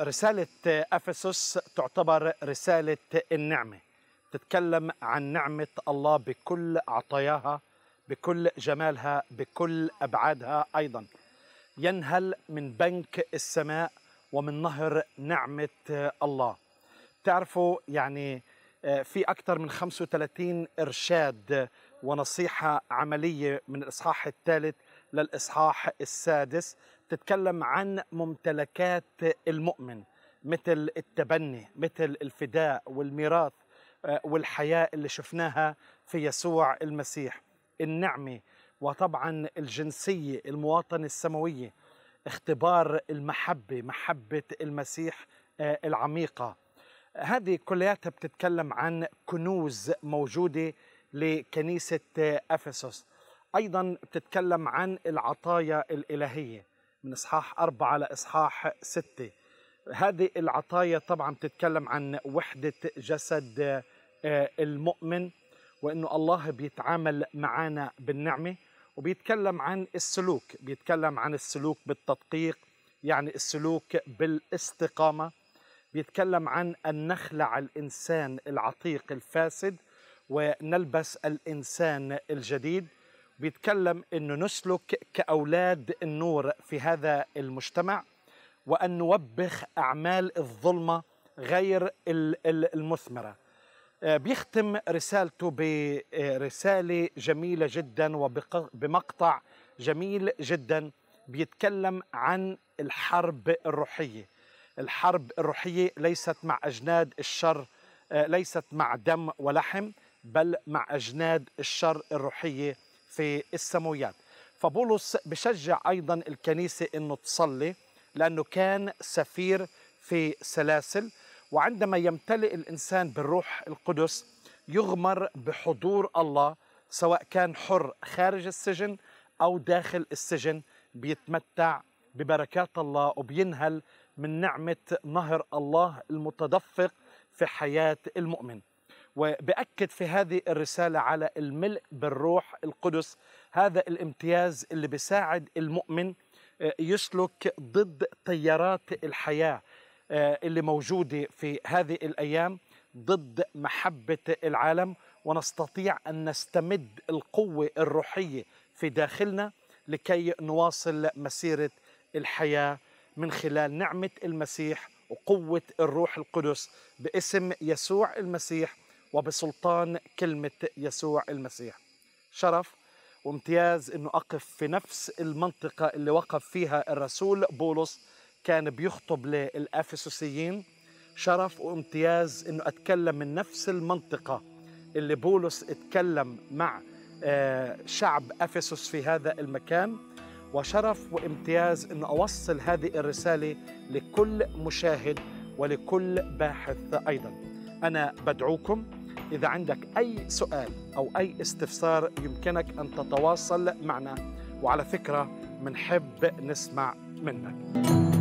رسالة أفسس تعتبر رسالة النعمة تتكلم عن نعمة الله بكل عطاياها بكل جمالها بكل أبعادها أيضا ينهل من بنك السماء ومن نهر نعمة الله تعرفوا يعني آه، في أكثر من 35 إرشاد ونصيحة عملية من الإصحاح الثالث للإصحاح السادس تتكلم عن ممتلكات المؤمن مثل التبني مثل الفداء والميراث آه، والحياة اللي شفناها في يسوع المسيح النعمة وطبعا الجنسية المواطنة السماوية اختبار المحبة محبة المسيح آه، العميقة هذه كلياتها بتتكلم عن كنوز موجودة لكنيسة أفسس أيضا بتتكلم عن العطايا الإلهية من إصحاح أربعة لإصحاح ستة هذه العطايا طبعا بتتكلم عن وحدة جسد آه، المؤمن وانه الله بيتعامل معنا بالنعمه وبيتكلم عن السلوك بيتكلم عن السلوك بالتدقيق يعني السلوك بالاستقامه بيتكلم عن ان نخلع الانسان العتيق الفاسد ونلبس الانسان الجديد بيتكلم انه نسلك كاولاد النور في هذا المجتمع وان نوبخ اعمال الظلمه غير المثمره آه، بيختم رسالته برساله آه، جميله جدا وبمقطع جميل جدا بيتكلم عن الحرب الروحيه الحرب الروحيه ليست مع اجناد الشر آه، ليست مع دم ولحم بل مع اجناد الشر الروحيه في السماويات فبولس بشجع أيضا الكنيسة أنه تصلي لأنه كان سفير في سلاسل وعندما يمتلئ الإنسان بالروح القدس يغمر بحضور الله سواء كان حر خارج السجن أو داخل السجن بيتمتع ببركات الله وبينهل من نعمة نهر الله المتدفق في حياة المؤمن وبأكد في هذه الرسالة على الملء بالروح القدس هذا الامتياز اللي بيساعد المؤمن آه، يسلك ضد تيارات الحياة آه، اللي موجودة في هذه الأيام ضد محبة العالم ونستطيع أن نستمد القوة الروحية في داخلنا لكي نواصل مسيرة الحياة من خلال نعمة المسيح وقوة الروح القدس باسم يسوع المسيح وبسلطان كلمة يسوع المسيح شرف وامتياز انه اقف في نفس المنطقه اللي وقف فيها الرسول بولس كان بيخطب للافسوسيين شرف وامتياز انه اتكلم من نفس المنطقه اللي بولس اتكلم مع آه، شعب افسس في هذا المكان وشرف وامتياز انه اوصل هذه الرساله لكل مشاهد ولكل باحث ايضا انا بدعوكم إذا عندك أي سؤال أو أي استفسار يمكنك أن تتواصل معنا وعلى فكرة منحب نسمع منك